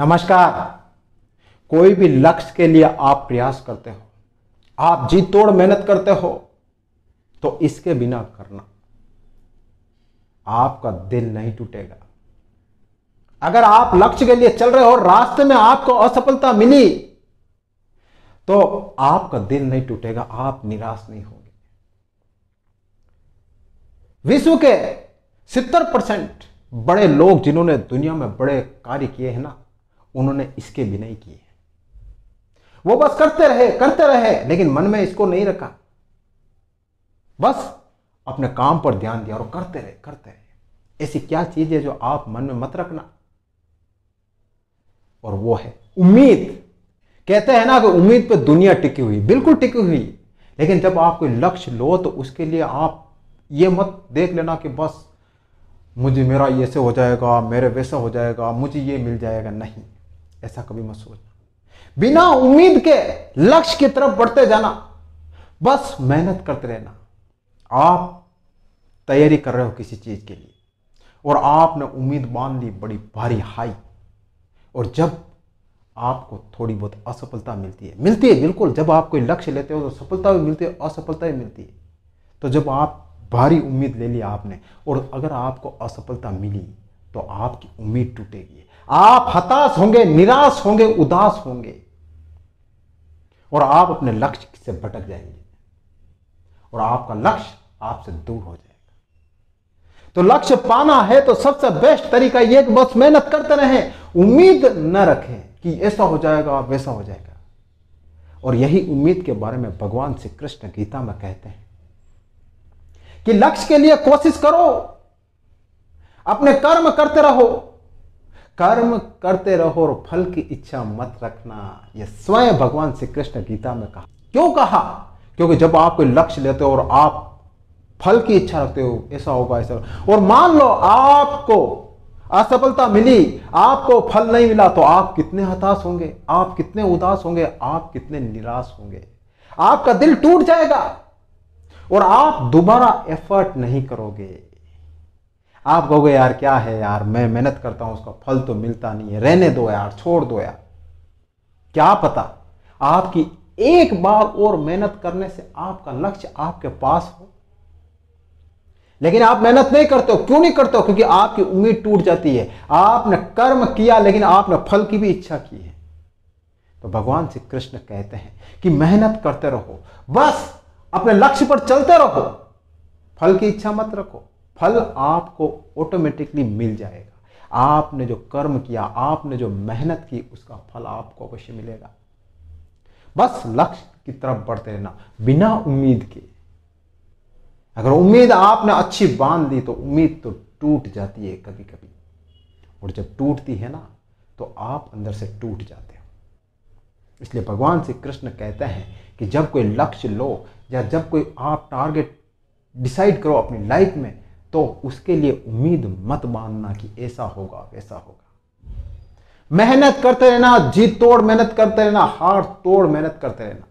नमस्कार कोई भी लक्ष्य के लिए आप प्रयास करते हो आप जी तोड़ मेहनत करते हो तो इसके बिना करना आपका दिल नहीं टूटेगा अगर आप लक्ष्य के लिए चल रहे हो रास्ते में आपको असफलता मिली तो आपका दिल नहीं टूटेगा आप निराश नहीं होंगे विश्व के सितर परसेंट बड़े लोग जिन्होंने दुनिया में बड़े कार्य किए हैं ना उन्होंने इसके भी नहीं किए वो बस करते रहे करते रहे लेकिन मन में इसको नहीं रखा बस अपने काम पर ध्यान दिया और करते रहे करते रहे ऐसी क्या चीज है जो आप मन में मत रखना और वो है उम्मीद कहते हैं ना कि उम्मीद पर दुनिया टिकी हुई बिल्कुल टिकी हुई लेकिन जब आप कोई लक्ष्य लो तो उसके लिए आप ये मत देख लेना कि बस मुझे मेरा ऐसे हो जाएगा मेरे वैसा हो जाएगा मुझे ये मिल जाएगा नहीं ऐसा कभी मत सोचना बिना उम्मीद के लक्ष्य की तरफ बढ़ते जाना बस मेहनत करते रहना आप तैयारी कर रहे हो किसी चीज के लिए और आपने उम्मीद बांध ली बड़ी भारी हाई और जब आपको थोड़ी बहुत असफलता मिलती है मिलती है बिल्कुल जब आप कोई लक्ष्य लेते हो तो सफलता भी मिलती है असफलता भी मिलती है तो जब आप भारी उम्मीद ले ली आपने और अगर आपको असफलता मिली तो आपकी उम्मीद टूटेगी आप हताश होंगे निराश होंगे उदास होंगे और आप अपने लक्ष्य से भटक जाएंगे और आपका लक्ष्य आपसे दूर हो जाएगा तो लक्ष्य पाना है तो सबसे बेस्ट तरीका यह कि बस मेहनत करते रहे उम्मीद न रखें कि ऐसा हो जाएगा आप वैसा हो जाएगा और यही उम्मीद के बारे में भगवान श्री कृष्ण गीता में कहते हैं कि लक्ष्य के लिए कोशिश करो अपने कर्म करते रहो कर्म करते रहो और फल की इच्छा मत रखना यह स्वयं भगवान श्री कृष्ण गीता में कहा क्यों कहा क्योंकि जब आप कोई लक्ष्य लेते हो और आप फल की इच्छा रखते हो ऐसा होगा ऐसा होगा। और मान लो आपको असफलता मिली आपको फल नहीं मिला तो आप कितने हताश होंगे आप कितने उदास होंगे आप कितने निराश होंगे आपका दिल टूट जाएगा और आप दोबारा एफर्ट नहीं करोगे आप कहोगे यार क्या है यार मैं मेहनत करता हूं उसका फल तो मिलता नहीं है रहने दो यार छोड़ दो यार क्या पता आपकी एक बार और मेहनत करने से आपका लक्ष्य आपके पास हो लेकिन आप मेहनत नहीं करते हो क्यों नहीं करते हो क्योंकि आपकी उम्मीद टूट जाती है आपने कर्म किया लेकिन आपने फल की भी इच्छा की है तो भगवान श्री कृष्ण कहते हैं कि मेहनत करते रहो बस अपने लक्ष्य पर चलते रहो फल की इच्छा मत रखो फल आपको ऑटोमेटिकली मिल जाएगा आपने जो कर्म किया आपने जो मेहनत की उसका फल आपको अवश्य मिलेगा बस लक्ष्य की तरफ बढ़ते रहना बिना उम्मीद के अगर उम्मीद आपने अच्छी बांध दी तो उम्मीद तो टूट जाती है कभी कभी और जब टूटती है ना तो आप अंदर से टूट जाते हो इसलिए भगवान श्री कृष्ण कहते हैं कि जब कोई लक्ष्य लो या जब कोई आप टारगेट डिसाइड करो अपनी लाइफ में तो उसके लिए उम्मीद मत बांधना कि ऐसा होगा वैसा होगा मेहनत करते रहना जीत तोड़ मेहनत करते रहना हार तोड़ मेहनत करते रहना